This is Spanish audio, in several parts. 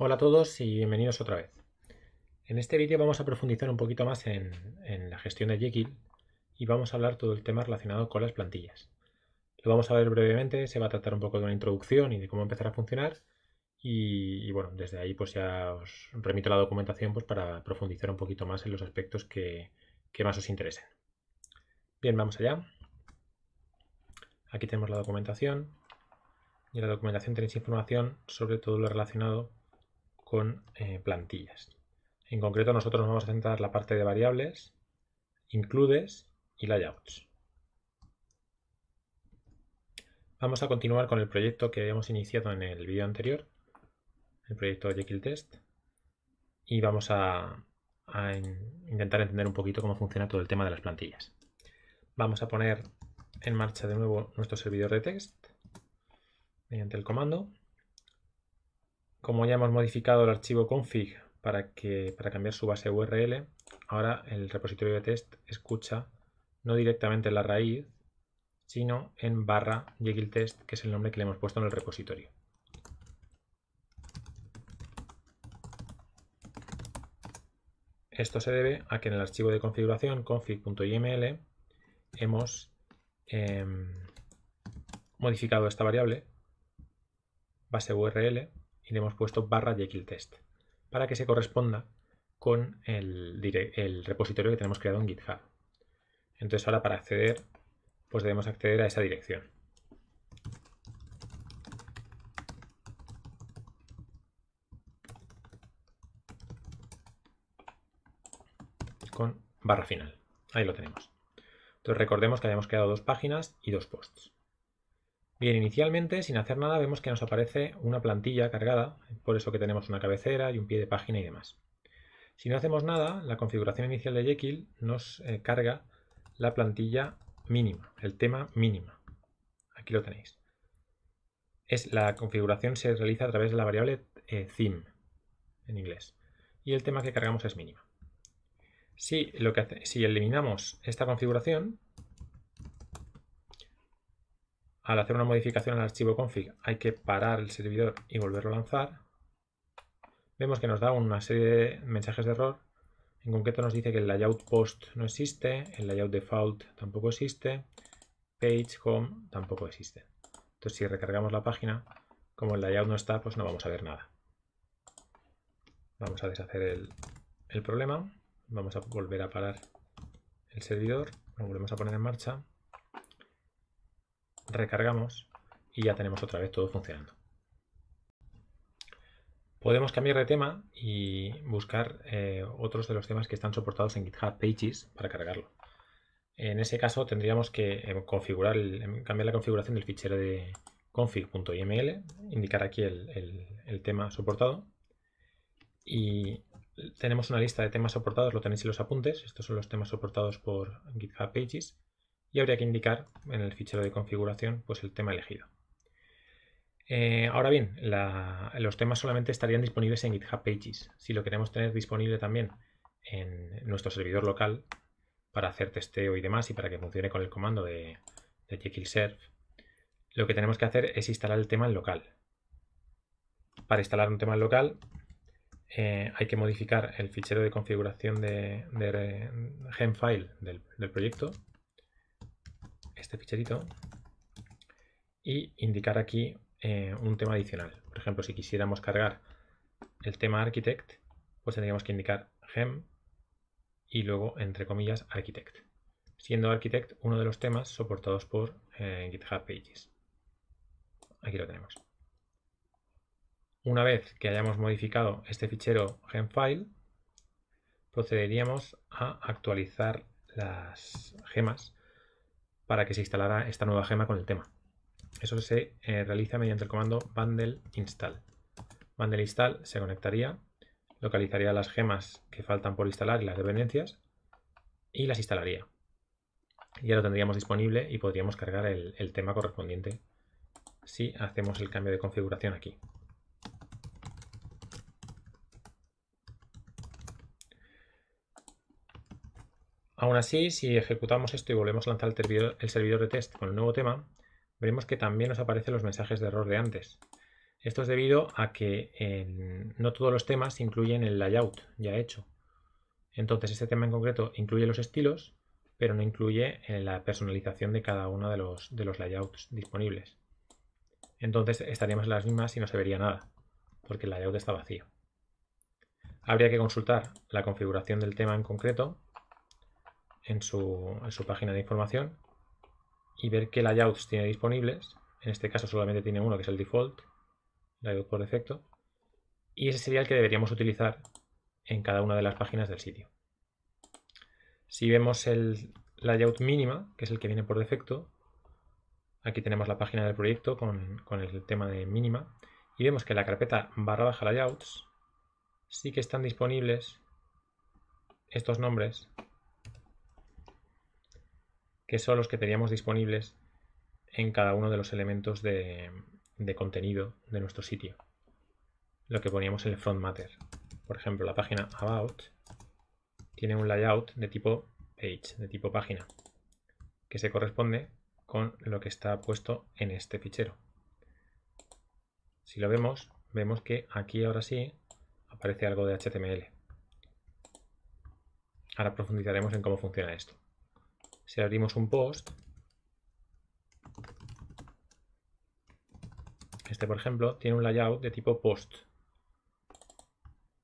Hola a todos y bienvenidos otra vez. En este vídeo vamos a profundizar un poquito más en, la gestión de Jekyll y vamos a hablar todo el tema relacionado con las plantillas. Lo vamos a ver brevemente, se va a tratar un poco de una introducción y de cómo empezar a funcionar y, bueno, desde ahí pues ya os remito la documentación pues para profundizar un poquito más en los aspectos que, que más os interesen. Bien, vamos allá. Aquí tenemos la documentación. Y en la documentación tenéis información sobre todo lo relacionado con eh, plantillas. En concreto nosotros nos vamos a centrar la parte de variables, includes y layouts. Vamos a continuar con el proyecto que habíamos iniciado en el vídeo anterior, el proyecto Jekyll Test, y vamos a, intentar entender un poquito cómo funciona todo el tema de las plantillas. Vamos a poner en marcha de nuevo nuestro servidor de test mediante el comando como ya hemos modificado el archivo config para, que, para cambiar su base URL, ahora el repositorio de test escucha no directamente en la raíz, sino en barra que es el nombre que le hemos puesto en el repositorio. Esto se debe a que en el archivo de configuración config.yml hemos em, modificado esta variable base URL y le hemos puesto barra Jekyll test para que se corresponda con el, el, repositorio que tenemos creado en GitHub. Entonces ahora para acceder, pues debemos acceder a esa dirección. Con barra final. Ahí lo tenemos. Entonces recordemos que hayamos creado dos páginas y dos posts. Bien, inicialmente, sin hacer nada, vemos que nos aparece una plantilla cargada, por eso que tenemos una cabecera y un pie de página y demás. Si no hacemos nada, la configuración inicial de Jekyll nos eh, carga la plantilla mínima, el tema mínima. Aquí lo tenéis. Es, la configuración se realiza a través de la variable eh, theme, en inglés. Y el tema que cargamos es mínima. Si, lo que si eliminamos esta configuración, al hacer una modificación al archivo config hay que parar el servidor y volverlo a lanzar, vemos que nos da una serie de mensajes de error. En concreto nos dice que el layout post no existe, el layout default tampoco existe, page home tampoco existe. Entonces si recargamos la página, como el layout no está, pues no vamos a ver nada. Vamos a deshacer el, el problema, vamos a volver a parar el servidor, lo volvemos a poner en marcha recargamos y ya tenemos otra vez todo funcionando. Podemos cambiar de tema y buscar eh, otros de los temas que están soportados en GitHub Pages para cargarlo. En ese caso tendríamos que eh, configurar em, cambiar la configuración del fichero de config.iml, indicar aquí el, tema soportado y tenemos una lista de temas soportados, lo tenéis en los apuntes, estos son los temas soportados por GitHub Pages y habría que indicar en el fichero de configuración pues, el tema elegido. Eh, ahora bien, los temas solamente estarían disponibles en GitHub Pages. Si lo queremos tener disponible también en nuestro servidor local para hacer testeo y demás y para que funcione con el comando de, de Jekyll lo que tenemos que hacer es instalar el tema en local. Para instalar un tema en local eh, hay que modificar el fichero de configuración de, Gemfile del proyecto este ficherito y indicar aquí eh, un tema adicional. Por ejemplo, si quisiéramos cargar el tema architect, pues tendríamos que indicar gem y luego, entre comillas, architect. Siendo architect uno de los temas soportados por eh, GitHub Pages. Aquí lo tenemos. Una vez que hayamos modificado este fichero gemfile, procederíamos a actualizar las gemas para que se instalara esta nueva gema con el tema. Eso se eh, realiza mediante el comando bundle install. Bundle install se conectaría, localizaría las gemas que faltan por instalar y las dependencias y las instalaría. Ya lo tendríamos disponible y podríamos cargar el tema correspondiente si hacemos el cambio de configuración aquí. Aún así, si ejecutamos esto y volvemos a lanzar el servidor, de test con el nuevo tema, veremos que también nos aparecen los mensajes de error de antes. Esto es debido a que no todos los temas incluyen el layout ya hecho. Entonces, este tema en concreto incluye los estilos, pero no incluye eh, la personalización de cada uno de los, de los layouts disponibles. Entonces, estaríamos en las mismas y no se vería nada, porque el layout está vacío. Habría que consultar la configuración del tema en concreto en su, página de información y ver qué layouts tiene disponibles. En este caso solamente tiene uno que es el default, layout por defecto. Y ese sería el que deberíamos utilizar en cada una de las páginas del sitio. Si vemos el layout mínima, que es el que viene por defecto, aquí tenemos la página del proyecto con, con el tema de mínima, y vemos que en la carpeta barra baja layouts sí que están disponibles estos nombres que son los que teníamos disponibles en cada uno de los elementos de, contenido de nuestro sitio. Lo que poníamos en el front matter. Por ejemplo, la página About tiene un layout de tipo page, de tipo página, que se corresponde con lo que está puesto en este fichero. Si lo vemos, vemos que aquí ahora sí aparece algo de HTML. Ahora profundizaremos en cómo funciona esto si abrimos un post, este por ejemplo, tiene un layout de tipo post.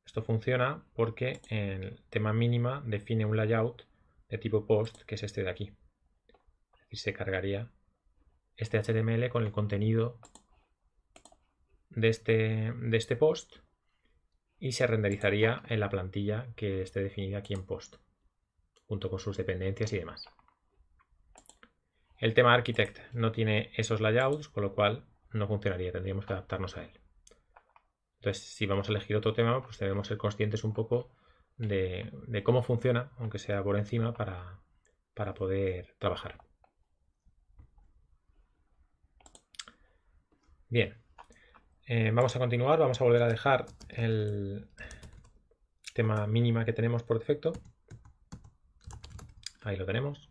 Esto funciona porque el tema mínima define un layout de tipo post, que es este de aquí. y se cargaría este HTML con el contenido de este, de este post y se renderizaría en la plantilla que esté definida aquí en post, junto con sus dependencias y demás. El tema Architect no tiene esos layouts, con lo cual no funcionaría, tendríamos que adaptarnos a él. Entonces, si vamos a elegir otro tema, pues debemos ser conscientes un poco de, cómo funciona, aunque sea por encima, para, poder trabajar. Bien, eh, vamos a continuar, vamos a volver a dejar el tema mínima que tenemos por defecto. Ahí lo tenemos.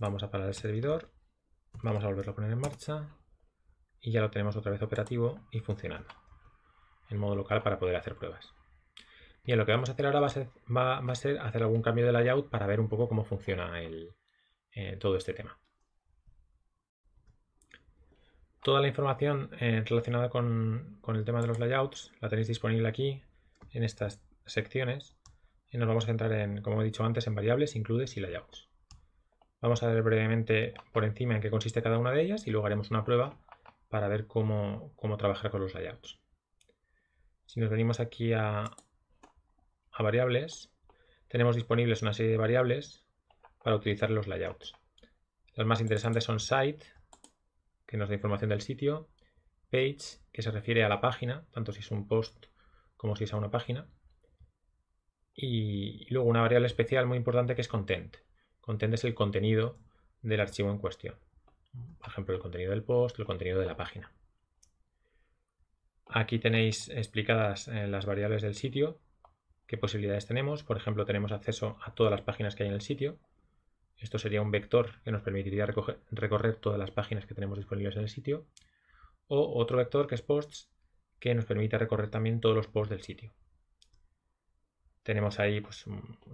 Vamos a parar el servidor, vamos a volverlo a poner en marcha y ya lo tenemos otra vez operativo y funcionando en modo local para poder hacer pruebas. Bien, lo que vamos a hacer ahora va a ser, hacer algún cambio de layout para ver un poco cómo funciona eh, todo este tema. Toda la información eh, relacionada con, con, el tema de los layouts la tenéis disponible aquí en estas secciones y nos vamos a centrar en, como he dicho antes, en variables, includes y layouts. Vamos a ver brevemente por encima en qué consiste cada una de ellas y luego haremos una prueba para ver cómo, trabajar con los layouts. Si nos venimos aquí a, a variables, tenemos disponibles una serie de variables para utilizar los layouts. Las más interesantes son site, que nos da información del sitio, page, que se refiere a la página, tanto si es un post como si es a una página, y luego una variable especial muy importante que es content, contendes el contenido del archivo en cuestión. Por ejemplo, el contenido del post, el contenido de la página. Aquí tenéis explicadas eh, las variables del sitio, qué posibilidades tenemos. Por ejemplo, tenemos acceso a todas las páginas que hay en el sitio. Esto sería un vector que nos permitiría recorrer todas las páginas que tenemos disponibles en el sitio. O otro vector que es posts, que nos permite recorrer también todos los posts del sitio tenemos ahí pues,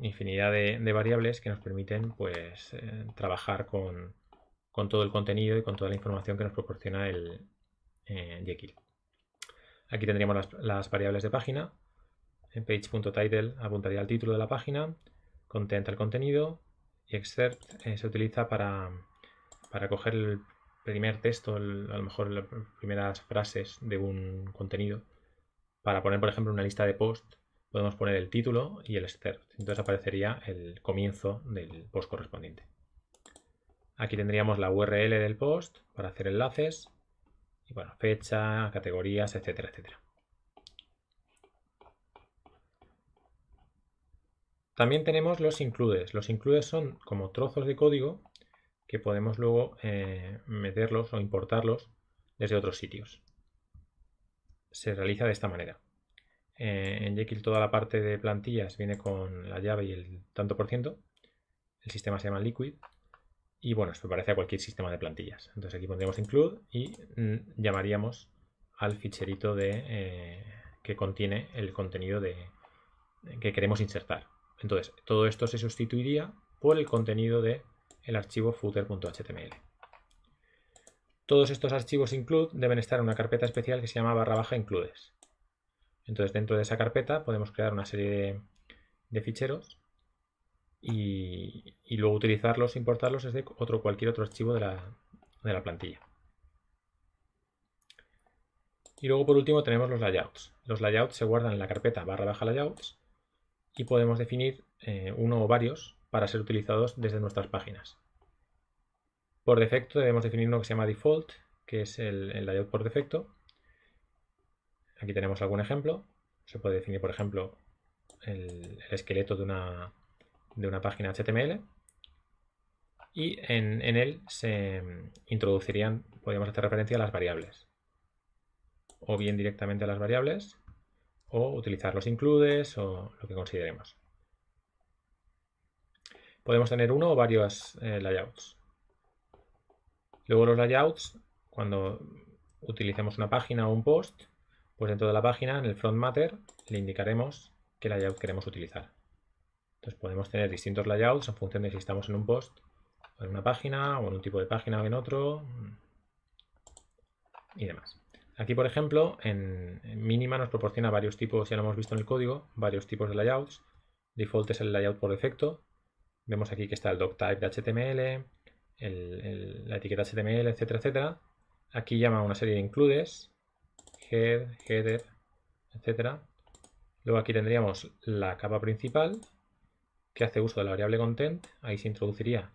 infinidad de, variables que nos permiten pues, eh, trabajar con, todo el contenido y con toda la información que nos proporciona el eh, Jekyll. Aquí tendríamos las, variables de página. page.title apuntaría al título de la página, content al contenido y excerpt eh, se utiliza para, coger el primer texto, a lo mejor las primeras frases de un contenido, para poner, por ejemplo, una lista de posts podemos poner el título y el excerpt. Entonces aparecería el comienzo del post correspondiente. Aquí tendríamos la URL del post para hacer enlaces. Y bueno, fecha, categorías, etcétera, etcétera. También tenemos los includes. Los includes son como trozos de código que podemos luego eh, meterlos o importarlos desde otros sitios. Se realiza de esta manera. Eh, en Jekyll toda la parte de plantillas viene con la llave y el tanto por ciento. El sistema se llama Liquid. Y bueno, esto parece a cualquier sistema de plantillas. Entonces aquí pondríamos include y mm, llamaríamos al ficherito de, eh, que contiene el contenido de, que queremos insertar. Entonces, todo esto se sustituiría por el contenido del el archivo footer.html. Todos estos archivos include deben estar en una carpeta especial que se llama barra baja includes. Entonces dentro de esa carpeta podemos crear una serie de, ficheros y, luego utilizarlos, importarlos desde otro, cualquier otro archivo de la, plantilla. Y luego por último tenemos los layouts. Los layouts se guardan en la carpeta barra baja layouts y podemos definir eh, uno o varios para ser utilizados desde nuestras páginas. Por defecto debemos definir uno que se llama default, que es el layout por defecto, Aquí tenemos algún ejemplo. Se puede definir, por ejemplo, el, esqueleto de una, de una página HTML y en, él se introducirían, podríamos hacer referencia a las variables. O bien directamente a las variables, o utilizar los includes o lo que consideremos. Podemos tener uno o varios eh, layouts. Luego los layouts, cuando utilicemos una página o un post, pues dentro de la página, en el front matter, le indicaremos qué layout queremos utilizar. Entonces podemos tener distintos layouts en función de si estamos en un post, o en una página, o en un tipo de página o en otro, mm, y demás. Aquí, por ejemplo, en, mínima nos proporciona varios tipos, ya lo hemos visto en el código, varios tipos de layouts. Default es el layout por defecto. Vemos aquí que está el doctype de HTML, la etiqueta HTML, etcétera, etcétera. Aquí llama una serie de includes, head, header, etcétera. Luego aquí tendríamos la capa principal que hace uso de la variable content. Ahí se introduciría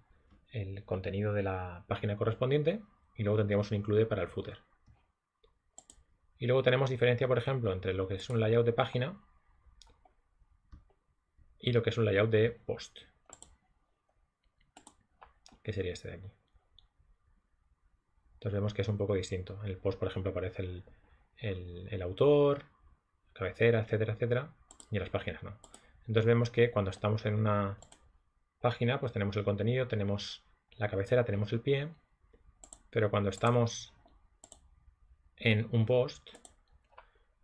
el contenido de la página correspondiente y luego tendríamos un include para el footer. Y luego tenemos diferencia, por ejemplo, entre lo que es un layout de página y lo que es un layout de post. Que sería este de aquí. Entonces vemos que es un poco distinto. En el post, por ejemplo, aparece el, el, autor, autor, cabecera, etcétera, etcétera, y las páginas no. Entonces vemos que cuando estamos en una página, pues tenemos el contenido, tenemos la cabecera, tenemos el pie, pero cuando estamos en un post,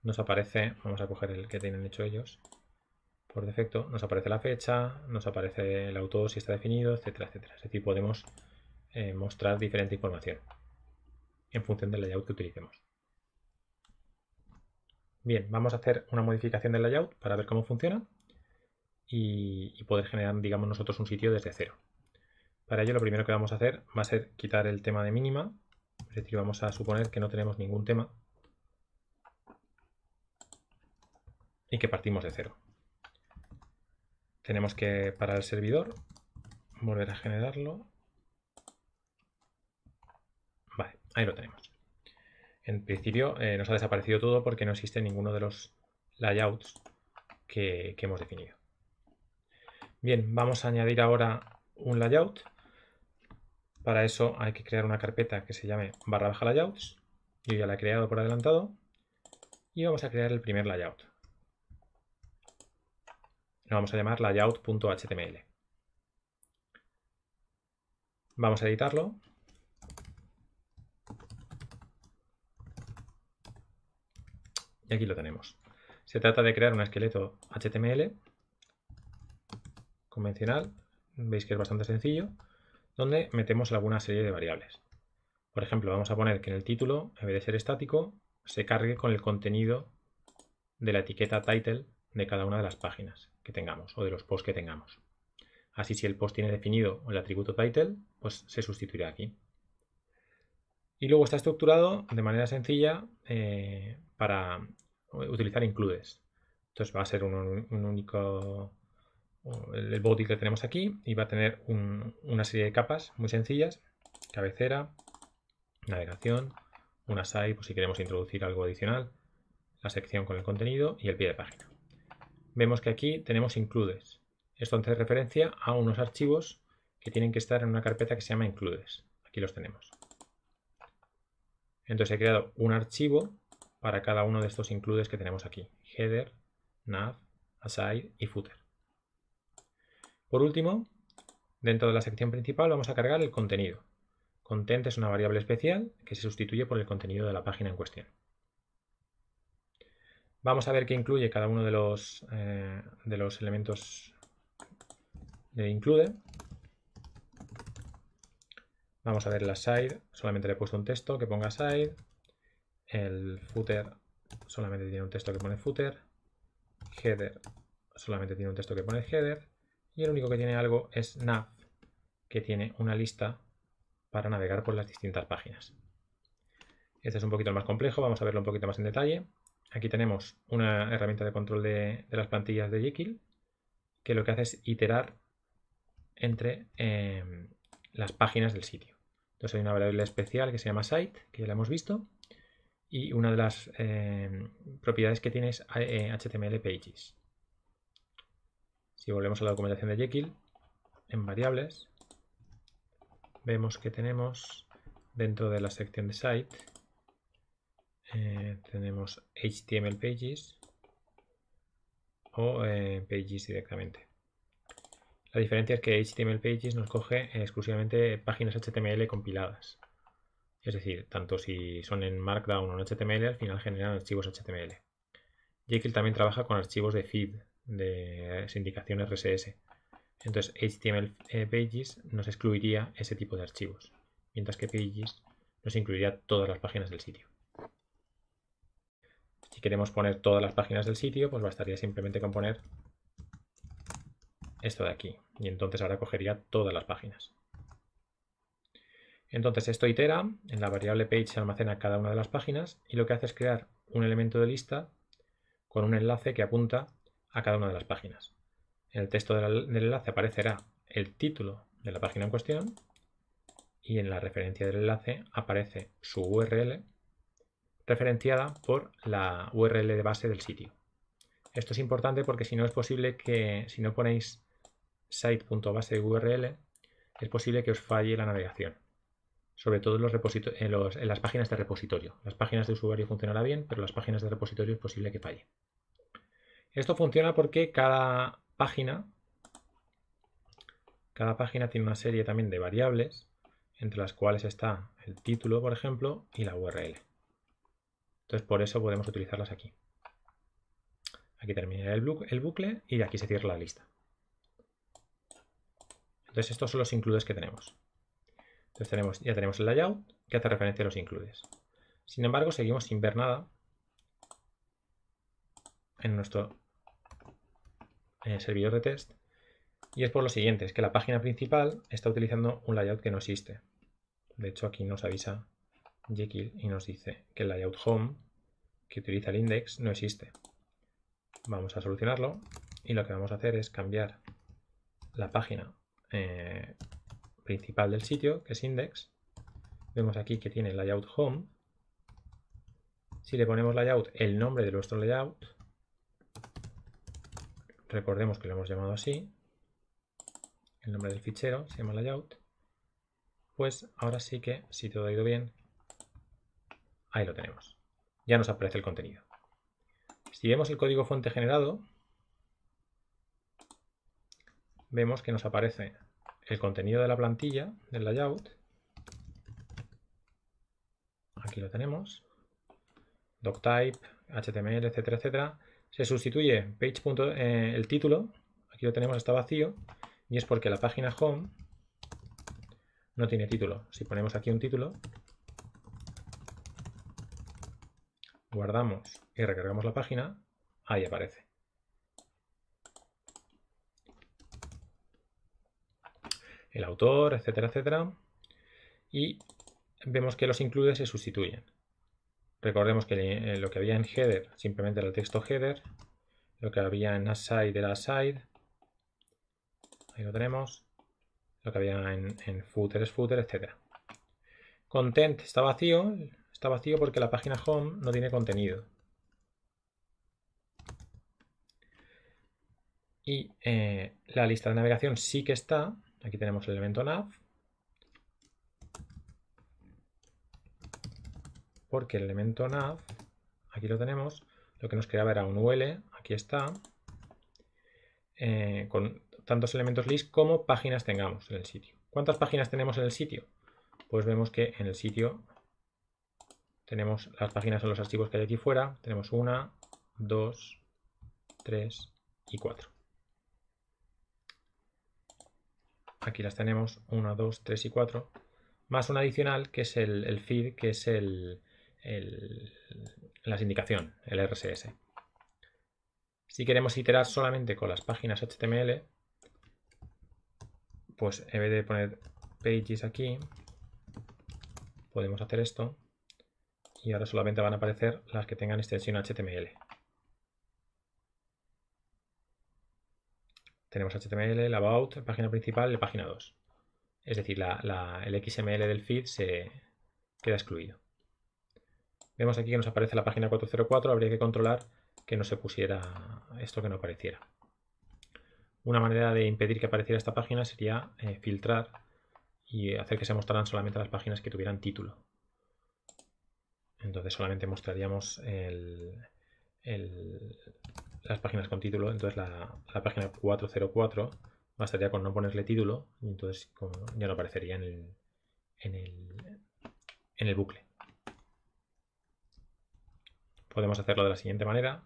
nos aparece, vamos a coger el que tienen hecho ellos, por defecto, nos aparece la fecha, nos aparece el autor si está definido, etcétera, etcétera. Es decir, podemos eh, mostrar diferente información en función del layout que utilicemos. Bien, vamos a hacer una modificación del layout para ver cómo funciona y, poder generar, digamos, nosotros un sitio desde cero. Para ello lo primero que vamos a hacer va a ser quitar el tema de mínima, es decir, vamos a suponer que no tenemos ningún tema y que partimos de cero. Tenemos que parar el servidor, volver a generarlo. Vale, ahí lo tenemos en principio eh, nos ha desaparecido todo porque no existe ninguno de los layouts que, que hemos definido. Bien, vamos a añadir ahora un layout. Para eso hay que crear una carpeta que se llame barra baja layouts. Yo ya la he creado por adelantado. Y vamos a crear el primer layout. Lo vamos a llamar layout.html. Vamos a editarlo Y aquí lo tenemos. Se trata de crear un esqueleto HTML convencional, veis que es bastante sencillo, donde metemos alguna serie de variables. Por ejemplo, vamos a poner que en el título, en vez de ser estático, se cargue con el contenido de la etiqueta title de cada una de las páginas que tengamos o de los posts que tengamos. Así si el post tiene definido el atributo title, pues se sustituirá aquí. Y luego está estructurado de manera sencilla eh, para utilizar includes. Entonces va a ser un, único, el body que tenemos aquí y va a tener una serie de capas muy sencillas, cabecera, navegación, una side por si queremos introducir algo adicional, la sección con el contenido y el pie de página. Vemos que aquí tenemos includes. Esto hace referencia a unos archivos que tienen que estar en una carpeta que se llama includes. Aquí los tenemos. Entonces he creado un archivo para cada uno de estos includes que tenemos aquí, header, nav, aside y footer. Por último, dentro de la sección principal vamos a cargar el contenido. Content es una variable especial que se sustituye por el contenido de la página en cuestión. Vamos a ver qué incluye cada uno de los, eh, de los elementos de include. Vamos a ver la aside, solamente le he puesto un texto que ponga aside. El footer solamente tiene un texto que pone footer. Header solamente tiene un texto que pone header. Y el único que tiene algo es nav, que tiene una lista para navegar por las distintas páginas. Este es un poquito más complejo, vamos a verlo un poquito más en detalle. Aquí tenemos una herramienta de control de, las plantillas de Jekyll, que lo que hace es iterar entre em, las páginas del sitio. Entonces hay una variable especial que se llama site, que ya la hemos visto, y una de las eh, propiedades que tiene es HTML eh, Pages. Si volvemos a la documentación de Jekyll, en variables, vemos que tenemos dentro de la sección de site, eh, tenemos HTML Pages o Pages directamente. La diferencia es que HTML Pages nos coge exclusivamente páginas HTML compiladas. Es decir, tanto si son en Markdown o en HTML, al final generan archivos HTML. Jekyll también trabaja con archivos de feed, de sindicación RSS. Entonces, HTML eh, Pages nos excluiría ese tipo de archivos, mientras que Pages nos incluiría todas las páginas del sitio. Si queremos poner todas las páginas del sitio, pues bastaría simplemente con poner esto de aquí. Y entonces ahora cogería todas las páginas. Entonces esto itera, en la variable page se almacena cada una de las páginas y lo que hace es crear un elemento de lista con un enlace que apunta a cada una de las páginas. En el texto del enlace aparecerá el título de la página en cuestión y en la referencia del enlace aparece su URL referenciada por la URL de base del sitio. Esto es importante porque si no es posible que, si no ponéis site.base.url URL, es posible que os falle la navegación sobre todo en, las páginas de repositorio. Las páginas de usuario funcionará bien, pero las páginas de repositorio es posible que falle. Esto funciona porque cada página, cada página tiene una serie también de variables, entre las cuales está el título, por ejemplo, y la URL. Entonces, por eso podemos utilizarlas aquí. Aquí termina el, el bucle y aquí se cierra la lista. Entonces, estos son los includes que tenemos. Entonces tenemos, ya tenemos el layout que hace referencia a los includes. Sin embargo, seguimos sin ver nada en nuestro eh, servidor de test. Y es por lo siguiente, es que la página principal está utilizando un layout que no existe. De hecho, aquí nos avisa Jekyll y nos dice que el layout home que utiliza el index no existe. Vamos a solucionarlo y lo que vamos a hacer es cambiar la página eh, principal del sitio, que es index. Vemos aquí que tiene layout home. Si le ponemos layout el nombre de nuestro layout, recordemos que lo hemos llamado así, el nombre del fichero se llama layout, pues ahora sí que, si todo ha ido bien, ahí lo tenemos. Ya nos aparece el contenido. Si vemos el código fuente generado, vemos que nos aparece el contenido de la plantilla, del layout. Aquí lo tenemos. DocType, HTML, etcétera, etcétera. Se sustituye page. Eh, el título, aquí lo tenemos, está vacío. Y es porque la página home no tiene título. Si ponemos aquí un título, guardamos y recargamos la página, ahí aparece. el autor, etcétera, etcétera. Y vemos que los includes se sustituyen. Recordemos que eh, lo que había en header simplemente era el texto header, lo que había en aside era aside, ahí lo tenemos, lo que había en, footer es footer, etcétera. Content está vacío, está vacío porque la página home no tiene contenido. Y eh, la lista de navegación sí que está, Aquí tenemos el elemento nav. Porque el elemento nav, aquí lo tenemos, lo que nos creaba era un UL, aquí está, eh, con tantos elementos list como páginas tengamos en el sitio. ¿Cuántas páginas tenemos en el sitio? Pues vemos que en el sitio tenemos las páginas o los archivos que hay aquí fuera. Tenemos una, dos, tres y cuatro. aquí las tenemos, 1, 2, 3 y 4, más un adicional que es el, feed, que es el, la sindicación, el RSS. Si queremos iterar solamente con las páginas HTML, pues en vez de poner pages aquí, podemos hacer esto y ahora solamente van a aparecer las que tengan extensión HTML. tenemos HTML, el about, la página principal y la página 2. Es decir, el XML del feed se queda excluido. Vemos aquí que nos aparece la página 404, habría que controlar que no se pusiera esto que no apareciera. Una manera de impedir que apareciera esta página sería eh, filtrar y hacer que se mostraran solamente las páginas que tuvieran título. Entonces solamente mostraríamos el, las páginas con título, entonces la, la página 404 bastaría con no ponerle título y entonces ya no aparecería en el, bucle. Podemos hacerlo de la siguiente manera.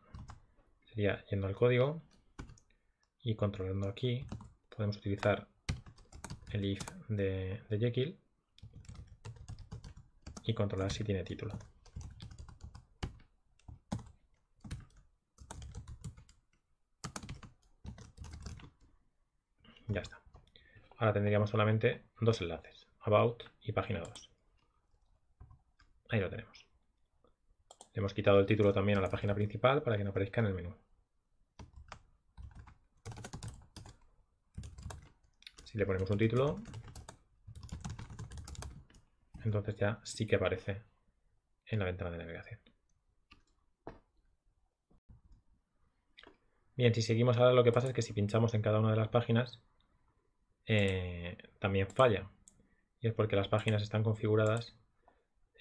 Sería yendo al código y controlando aquí. Podemos utilizar el if de, de Jekyll y controlar si tiene título. Ya está. Ahora tendríamos solamente dos enlaces, About y Página 2. Ahí lo tenemos. Le hemos quitado el título también a la página principal para que no aparezca en el menú. Si le ponemos un título, entonces ya sí que aparece en la ventana de navegación. Bien, si seguimos ahora lo que pasa es que si pinchamos en cada una de las páginas, eh, también falla. Y es porque las páginas están configuradas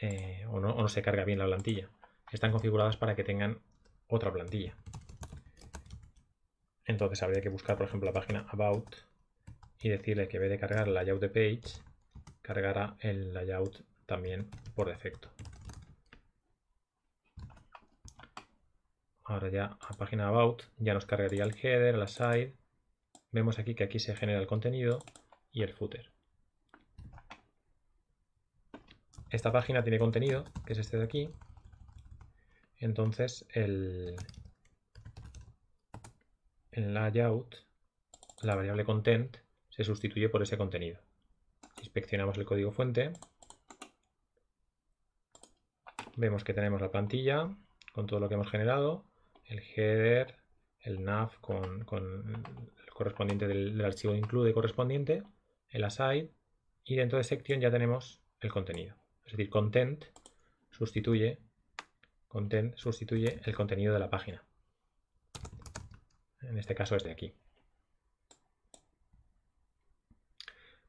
eh, o, no, se carga bien la plantilla. Están configuradas para que tengan otra plantilla. Entonces habría que buscar, por ejemplo, la página About y decirle que en vez de cargar el layout de page, cargará el layout también por defecto. Ahora ya a página About ya nos cargaría el header, la side vemos aquí que aquí se genera el contenido y el footer. Esta página tiene contenido, que es este de aquí. Entonces el, layout, la variable content, se sustituye por ese contenido. Inspeccionamos el código fuente. Vemos que tenemos la plantilla con todo lo que hemos generado, el header, el nav con, con correspondiente del, archivo include correspondiente, el aside, y dentro de sección ya tenemos el contenido. Es decir, content sustituye, content sustituye el contenido de la página. En este caso es de aquí.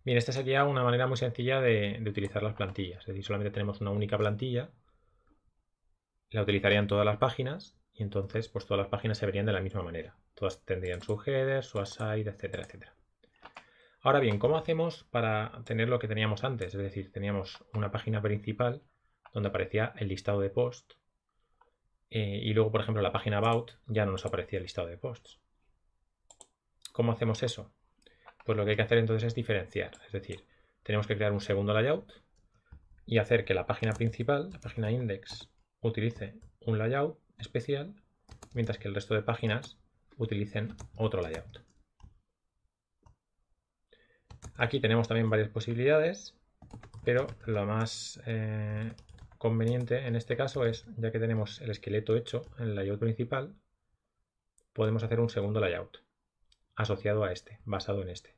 Bien, esta sería una manera muy sencilla de, de, utilizar las plantillas. Es decir, solamente tenemos una única plantilla, la utilizarían todas las páginas y entonces pues todas las páginas se verían de la misma manera. Todas tendrían su header, su aside, etcétera, etcétera. Ahora bien, ¿cómo hacemos para tener lo que teníamos antes? Es decir, teníamos una página principal donde aparecía el listado de posts eh, y luego, por ejemplo, la página About ya no nos aparecía el listado de posts. ¿Cómo hacemos eso? Pues lo que hay que hacer entonces es diferenciar. Es decir, tenemos que crear un segundo layout y hacer que la página principal, la página index, utilice un layout especial, mientras que el resto de páginas utilicen otro layout. Aquí tenemos también varias posibilidades, pero lo más eh, conveniente en este caso es, ya que tenemos el esqueleto hecho en el layout principal, podemos hacer un segundo layout asociado a este, basado en este.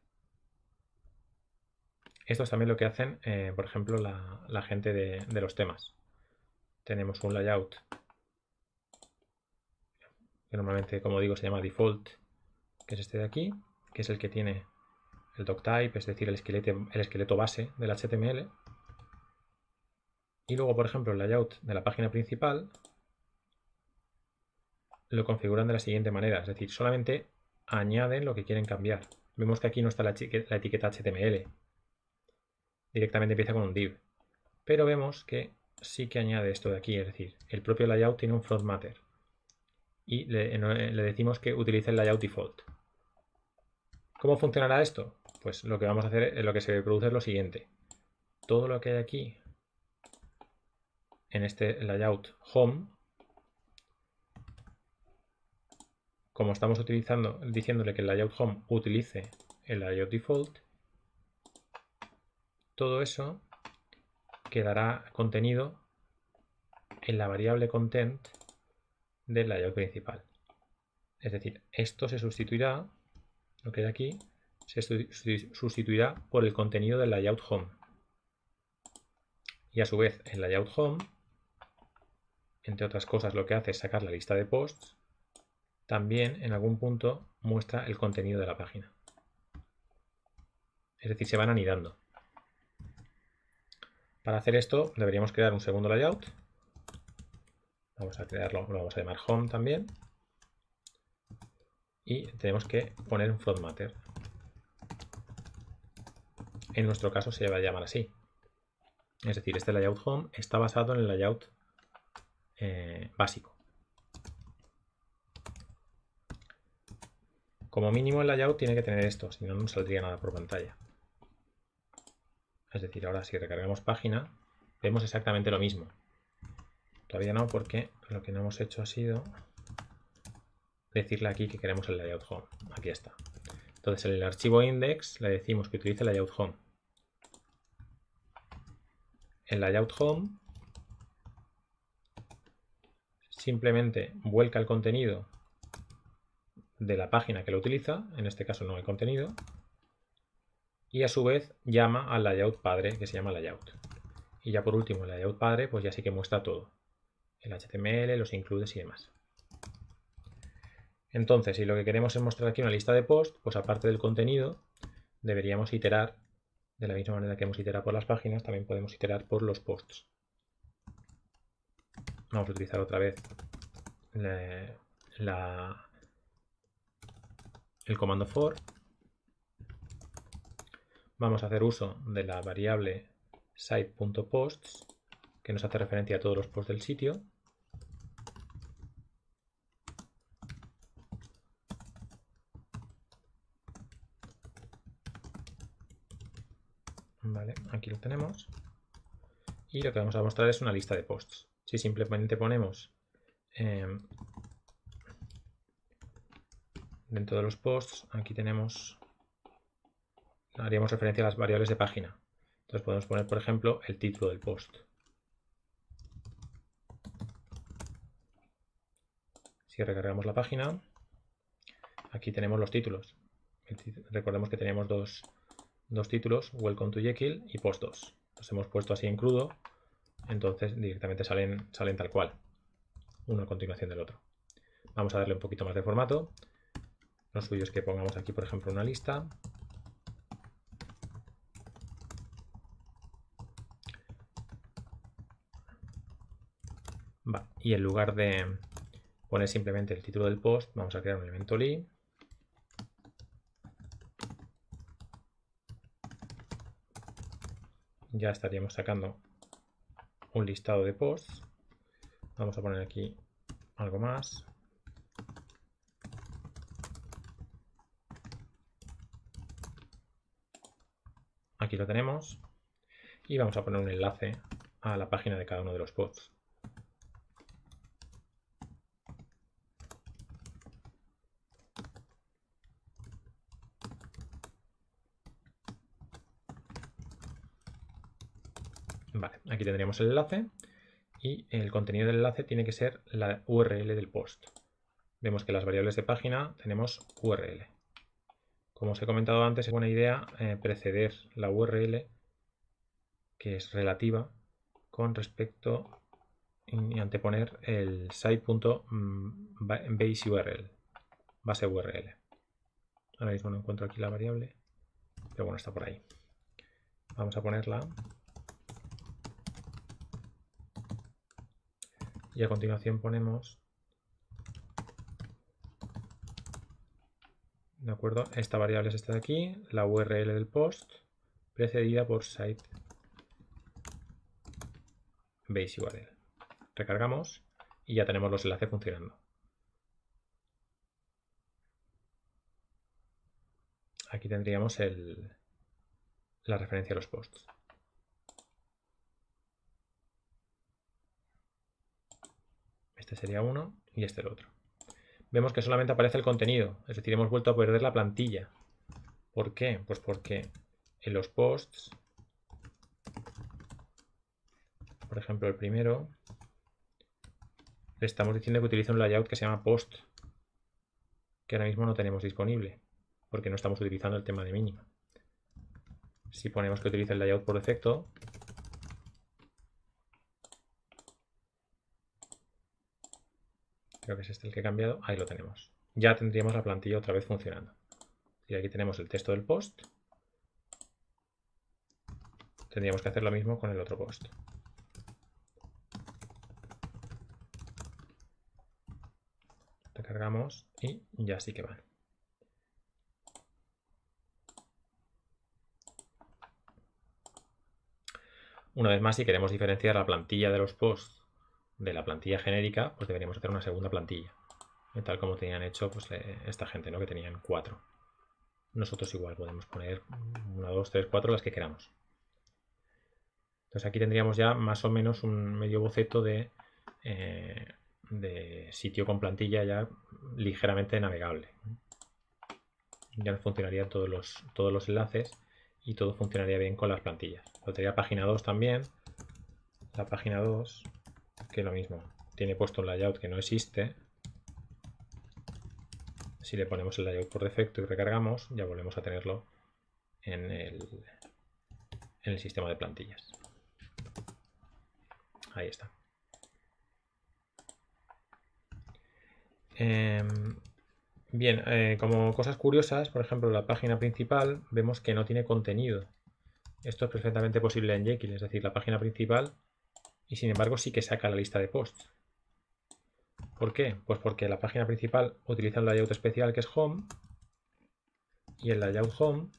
Esto es también lo que hacen, eh, por ejemplo, la, gente de los temas. Tenemos un layout que normalmente, como digo, se llama default, que es este de aquí, que es el que tiene el doctype, es decir, el esqueleto, el esqueleto base del HTML. Y luego, por ejemplo, el layout de la página principal lo configuran de la siguiente manera, es decir, solamente añaden lo que quieren cambiar. Vemos que aquí no está la, la etiqueta HTML, directamente empieza con un div. Pero vemos que sí que añade esto de aquí, es decir, el propio layout tiene un frontmatter y eh, eh, le, decimos que utilice el layout default. ¿Cómo funcionará esto? Pues lo que vamos a hacer, es eh, lo que se produce lo siguiente. Todo lo que hay aquí en este layout home, como estamos utilizando, diciéndole que el layout home utilice el layout default, todo eso quedará contenido en la variable content del layout principal. Es decir, esto se sustituirá, lo que hay aquí, se sustituirá por el contenido del layout home. Y a su vez, el layout home, entre otras cosas, lo que hace es sacar la lista de posts. También, en algún punto, muestra el contenido de la página. Es decir, se van anidando. Para hacer esto, deberíamos crear un segundo layout Vamos a crearlo, lo vamos a llamar home también. Y tenemos que poner un front En nuestro caso se va a llamar así. Es decir, este layout home está basado en el layout eh, básico. Como mínimo el layout tiene que tener esto, si no, no saldría nada por pantalla. Es decir, ahora si recargamos página, vemos exactamente lo mismo. Todavía no, porque lo que no hemos hecho ha sido decirle aquí que queremos el layout home. Aquí está. Entonces en el archivo index le decimos que utilice el layout home. En layout home simplemente vuelca el contenido de la página que lo utiliza, en este caso no hay contenido, y a su vez llama al layout padre que se llama layout. Y ya por último el layout padre pues ya sí que muestra todo el HTML, los includes y demás. Entonces, si lo que queremos es mostrar aquí una lista de posts, pues aparte del contenido, deberíamos iterar, de la misma manera que hemos iterado por las páginas, también podemos iterar por los posts. Vamos a utilizar otra vez el comando for. Vamos a hacer uso de la variable site.posts, que nos hace referencia a todos los posts del sitio. aquí lo tenemos. Y lo que vamos a mostrar es una lista de posts. Si simplemente ponemos em, dentro de los posts, aquí tenemos, haríamos referencia a las variables de página. Entonces podemos poner, por ejemplo, el título del post. Si recargamos la página, aquí tenemos los títulos. Recordemos que tenemos dos, dos títulos, Welcome to Jekyll y Post 2. Los hemos puesto así en crudo, entonces directamente salen, salen tal cual, uno a continuación del otro. Vamos a darle un poquito más de formato. Lo suyo es que pongamos aquí, por ejemplo, una lista. y en lugar de poner simplemente el título del post, vamos a crear un elemento li ya estaríamos sacando un listado de posts. Vamos a poner aquí algo más. Aquí lo tenemos. Y vamos a poner un enlace a la página de cada uno de los posts. tendríamos el enlace y el contenido del enlace tiene que ser la URL del post. Vemos que las variables de página tenemos URL. Como os he comentado antes, es buena idea eh, preceder la URL que es relativa con respecto y anteponer el site.baseURL, base URL. Ahora mismo no encuentro aquí la variable, pero bueno, está por ahí. Vamos a ponerla y a continuación ponemos ¿De acuerdo? Esta variable es esta de aquí, la URL del post, precedida por site base URL. Recargamos y ya tenemos los enlaces funcionando. Aquí tendríamos la referencia a los posts. Este sería uno y este el otro. Vemos que solamente aparece el contenido, es decir, hemos vuelto a perder la plantilla. ¿Por qué? Pues porque en los posts, por ejemplo el primero, le estamos diciendo que utilice un layout que se llama post, que ahora mismo no tenemos disponible, porque no estamos utilizando el tema de mínima. Si ponemos que utilice el layout por defecto, creo que es este el que he cambiado, ahí lo tenemos. Ya tendríamos la plantilla otra vez funcionando. Y aquí tenemos el texto del post. Tendríamos que hacer lo mismo con el otro post. Recargamos y ya sí que van. Una vez más, si queremos diferenciar la plantilla de los posts de la plantilla genérica, pues deberíamos hacer una segunda plantilla. Tal como tenían hecho pues, eh, esta gente, ¿no? que tenían cuatro. Nosotros igual podemos poner una, dos, tres, cuatro, las que queramos. Entonces aquí tendríamos ya más o menos un medio boceto de, eh, de sitio con plantilla ya ligeramente navegable. Ya funcionarían todos los, todos los enlaces y todo funcionaría bien con las plantillas. Lo tendría página 2 también. La página 2 lo mismo. Tiene puesto un layout que no existe. Si le ponemos el layout por defecto y recargamos, ya volvemos a tenerlo en el, sistema de plantillas. Ahí está. Em, bien, eh, como cosas curiosas, por ejemplo, la página principal vemos que no tiene contenido. Esto es perfectamente posible en Jekyll, es decir, la página principal y sin embargo sí que saca la lista de posts. ¿Por qué? Pues porque la página principal utiliza un layout especial que es Home y el layout Home,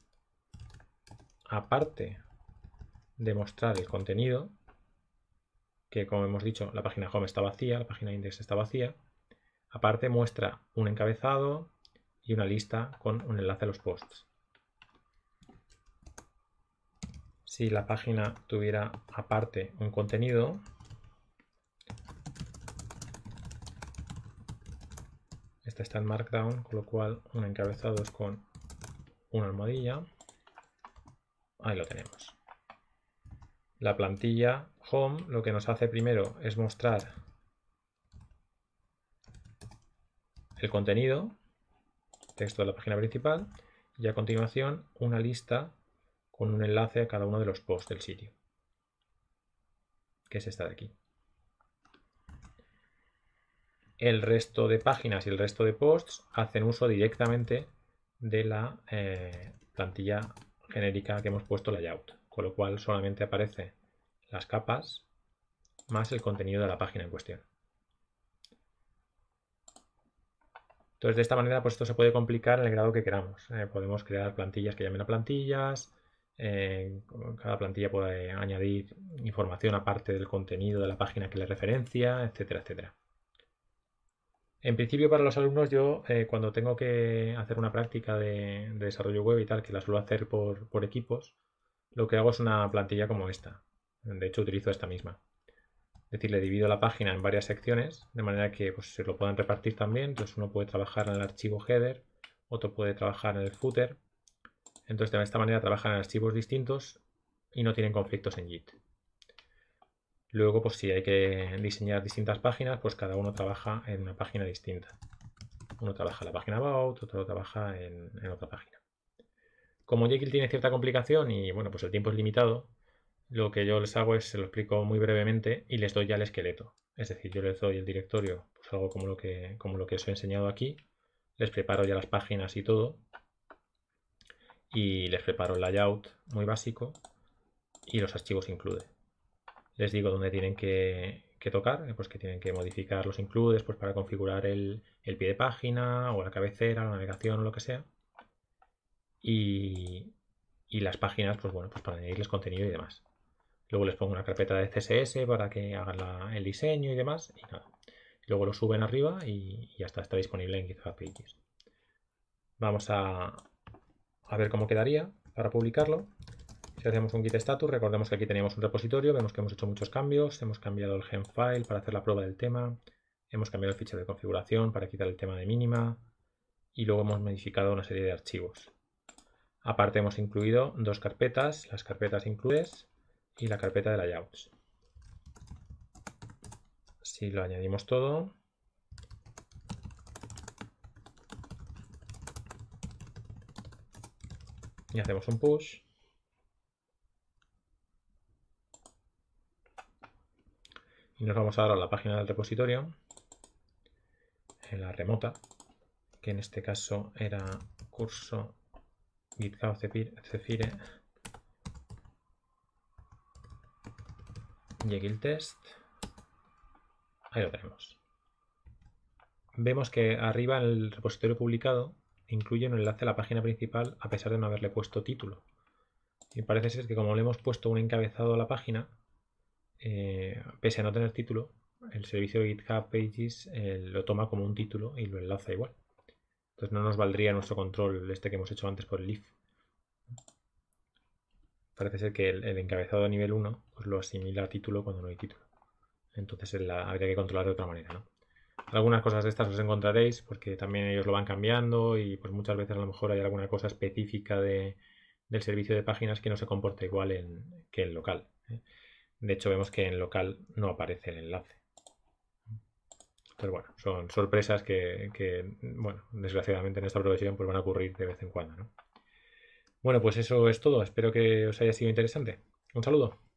aparte de mostrar el contenido, que como hemos dicho la página Home está vacía, la página Index está vacía, aparte muestra un encabezado y una lista con un enlace a los posts. si la página tuviera aparte un contenido, esta está en Markdown, con lo cual un encabezado es con una almohadilla. Ahí lo tenemos. La plantilla Home lo que nos hace primero es mostrar el contenido, texto de la página principal, y a continuación una lista con un enlace a cada uno de los posts del sitio, que es esta de aquí. El resto de páginas y el resto de posts hacen uso directamente de la eh, plantilla genérica que hemos puesto layout, con lo cual solamente aparece las capas más el contenido de la página en cuestión. Entonces, de esta manera, pues esto se puede complicar en el grado que queramos. Eh, podemos crear plantillas que llamen a plantillas, eh, cada plantilla puede añadir información aparte del contenido de la página que le referencia, etcétera, etcétera. En principio para los alumnos yo eh, cuando tengo que hacer una práctica de, desarrollo web y tal, que la suelo hacer por, equipos, lo que hago es una plantilla como esta. De hecho utilizo esta misma. Es decir, le divido la página en varias secciones, de manera que pues, se lo puedan repartir también. Entonces uno puede trabajar en el archivo header, otro puede trabajar en el footer, entonces, de esta manera trabajan en archivos distintos y no tienen conflictos en JIT. Luego, pues si hay que diseñar distintas páginas, pues cada uno trabaja en una página distinta. Uno trabaja en la página About, otro trabaja en, otra página. Como Jekyll tiene cierta complicación y bueno, pues el tiempo es limitado, lo que yo les hago es, se lo explico muy brevemente y les doy ya el esqueleto. Es decir, yo les doy el directorio, pues algo como lo que, como lo que os he enseñado aquí. Les preparo ya las páginas y todo y les preparo el layout muy básico y los archivos include. Les digo dónde tienen que, tocar, eh, pues que tienen que modificar los includes pues para configurar el, pie de página o la cabecera, la navegación o lo que sea. Y, las páginas, pues bueno, pues para añadirles contenido y demás. Luego les pongo una carpeta de CSS para que hagan el diseño y demás. Y nada. Luego lo suben arriba y, y ya está, está disponible en GitHub Pages. Vamos a, a ver cómo quedaría para publicarlo. Si hacemos un git status, recordemos que aquí teníamos un repositorio, vemos que hemos hecho muchos cambios, hemos cambiado el file para hacer la prueba del tema, hemos cambiado el fichero de configuración para quitar el tema de mínima y luego hemos modificado una serie de archivos. Aparte hemos incluido dos carpetas, las carpetas includes y la carpeta de layouts. Si lo añadimos todo, hacemos un push. Y nos vamos ahora a la página del repositorio, en la remota, que en este caso era curso GitHub Cefire el Test. Ahí lo tenemos. Vemos que arriba el repositorio publicado incluye un enlace a la página principal a pesar de no haberle puesto título. Y parece ser que como le hemos puesto un encabezado a la página, eh, pese a no tener título, el servicio de GitHub Pages eh, lo toma como un título y lo enlaza igual. Entonces no nos valdría nuestro control este que hemos hecho antes por el if. Parece ser que el, encabezado a nivel 1 pues lo asimila a título cuando no hay título. Entonces la, habría que controlar de otra manera, ¿no? algunas cosas de estas os encontraréis porque también ellos lo van cambiando y pues muchas veces a lo mejor hay alguna cosa específica del servicio de páginas que no se comporta igual que en local. ¿eh? De hecho vemos que en local no aparece el enlace. Pero bueno, son sorpresas que, bueno, desgraciadamente en esta profesión pues van a ocurrir de vez en cuando. Bueno, pues eso es todo. Espero que os haya sido interesante. Un saludo.